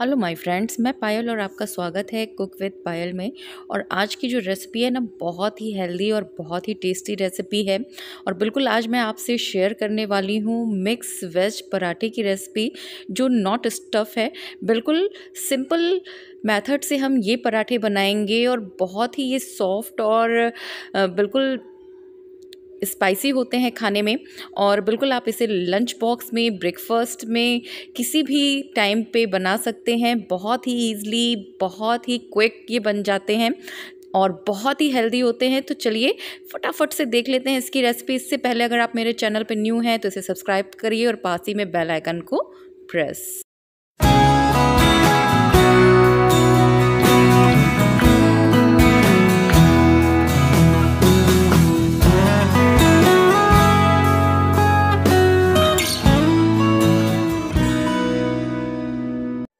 hello my friends मैं पायल और आपका स्वागत है कुक विद पायल में और आज की जो रेसिपी है ना बहुत ही हेल्दी और बहुत ही टेस्टी रेसिपी है और बिल्कुल आज मैं आपसे शेयर करने वाली हूँ मिक्स वेज पराठे की रेसिपी जो नॉट स्टफ है बिल्कुल सिंपल मेथड से हम ये पराठे बनाएंगे और बहुत ही ये सॉफ्ट और बिल्कुल स्पाइसी होते हैं खाने में और बिल्कुल आप इसे लंच बॉक्स में ब्रेकफास्ट में किसी भी टाइम पे बना सकते हैं बहुत ही ईज़िली बहुत ही क्विक ये बन जाते हैं और बहुत ही हेल्दी होते हैं तो चलिए फटाफट से देख लेते हैं इसकी रेसिपी इससे पहले अगर आप मेरे चैनल पर न्यू हैं तो इसे सब्सक्राइब करिए और पास ही में बेल आइकन को प्रेस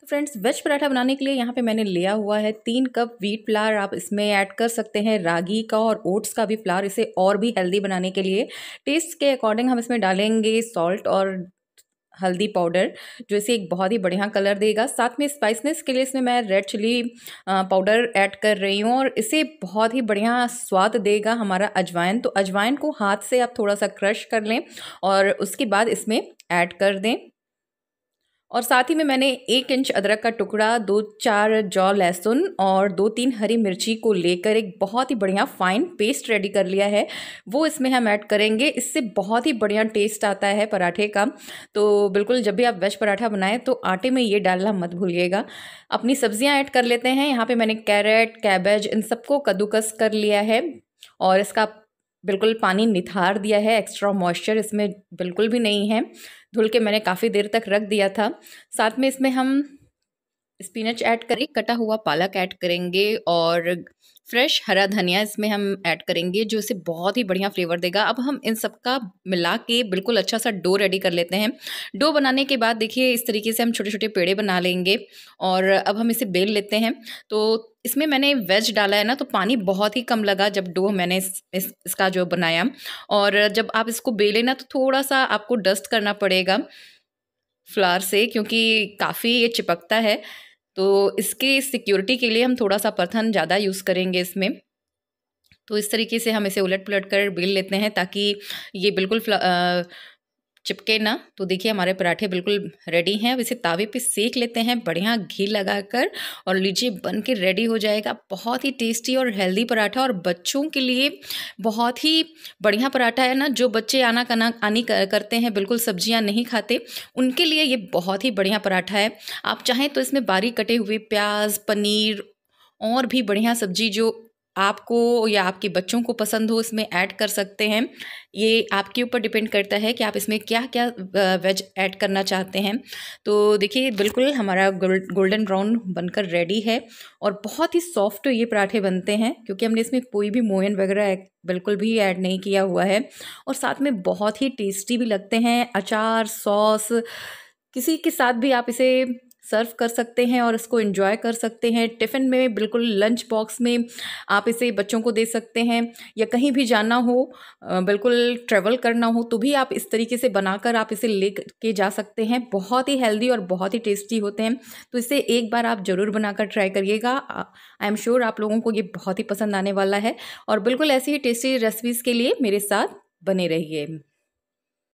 फ्रेंड्स वेज पराठा बनाने के लिए यहाँ पे मैंने लिया हुआ है तीन कप व्हीट फ्लावर आप इसमें ऐड कर सकते हैं रागी का और ओट्स का भी फ्लावर इसे और भी हेल्दी बनाने के लिए टेस्ट के अकॉर्डिंग हम इसमें डालेंगे सॉल्ट और हल्दी पाउडर जो इसे एक बहुत ही बढ़िया कलर देगा साथ में स्पाइसनेस के लिए इसमें मैं रेड चिली पाउडर ऐड कर रही हूँ और इसे बहुत ही बढ़िया स्वाद देगा हमारा अजवाइन तो अजवाइन को हाथ से आप थोड़ा सा क्रश कर लें और उसके बाद इसमें ऐड कर दें और साथ ही में मैंने एक इंच अदरक का टुकड़ा दो चार जौ लहसुन और दो तीन हरी मिर्ची को लेकर एक बहुत ही बढ़िया फाइन पेस्ट रेडी कर लिया है वो इसमें हम ऐड करेंगे इससे बहुत ही बढ़िया टेस्ट आता है पराठे का तो बिल्कुल जब भी आप वेज पराठा बनाएं तो आटे में ये डालना मत भूलिएगा अपनी सब्जियाँ ऐड कर लेते हैं यहाँ पर मैंने कैरेट कैबेज इन सबको कद्दूकस कर लिया है और इसका बिल्कुल पानी निथार दिया है एक्स्ट्रा मॉइस्चर इसमें बिल्कुल भी नहीं है धुल के मैंने काफ़ी देर तक रख दिया था साथ में इसमें हम स्पिनच ऐड करें कटा हुआ पालक ऐड करेंगे और फ्रेश हरा धनिया इसमें हम ऐड करेंगे जो इसे बहुत ही बढ़िया फ्लेवर देगा अब हम इन सब का मिला के बिल्कुल अच्छा सा डो रेडी कर लेते हैं डो बनाने के बाद देखिए इस तरीके से हम छोटे छोटे पेड़े बना लेंगे और अब हम इसे बेल लेते हैं तो इसमें मैंने वेज डाला है ना तो पानी बहुत ही कम लगा जब डो मैंने इस, इस, इसका जो बनाया और जब आप इसको बेले ना तो थोड़ा सा आपको डस्ट करना पड़ेगा फ्लावर से क्योंकि काफ़ी ये चिपकता है तो इसकी सिक्योरिटी के लिए हम थोड़ा सा पर्थन ज़्यादा यूज़ करेंगे इसमें तो इस तरीके से हम इसे उलट पुलट कर बेल लेते हैं ताकि ये बिल्कुल चिपके ना तो देखिए हमारे पराठे बिल्कुल रेडी हैं अब इसे तावे पे सेक लेते हैं बढ़िया घी लगाकर और लीजिए बन के रेडी हो जाएगा बहुत ही टेस्टी और हेल्दी पराठा और बच्चों के लिए बहुत ही बढ़िया पराठा है ना जो बच्चे आना कना आनी करते हैं बिल्कुल सब्जियाँ नहीं खाते उनके लिए ये बहुत ही बढ़िया पराठा है आप चाहें तो इसमें बारीक कटे हुए प्याज पनीर और भी बढ़िया सब्जी जो आपको या आपके बच्चों को पसंद हो इसमें ऐड कर सकते हैं ये आपके ऊपर डिपेंड करता है कि आप इसमें क्या क्या वेज ऐड करना चाहते हैं तो देखिए बिल्कुल हमारा गोल्डन ब्राउन बनकर रेडी है और बहुत ही सॉफ्ट ये पराठे बनते हैं क्योंकि हमने इसमें कोई भी मोयन वगैरह बिल्कुल भी ऐड नहीं किया हुआ है और साथ में बहुत ही टेस्टी भी लगते हैं अचार सॉस किसी के साथ भी आप इसे सर्व कर सकते हैं और इसको इंजॉय कर सकते हैं टिफ़िन में बिल्कुल लंच बॉक्स में आप इसे बच्चों को दे सकते हैं या कहीं भी जाना हो बिल्कुल ट्रेवल करना हो तो भी आप इस तरीके से बनाकर आप इसे ले के जा सकते हैं बहुत ही हेल्दी और बहुत ही टेस्टी होते हैं तो इसे एक बार आप ज़रूर बनाकर ट्राई करिएगा आई एम श्योर आप लोगों को ये बहुत ही पसंद आने वाला है और बिल्कुल ऐसी ही टेस्टी रेसिपीज़ के लिए मेरे साथ बने रहिए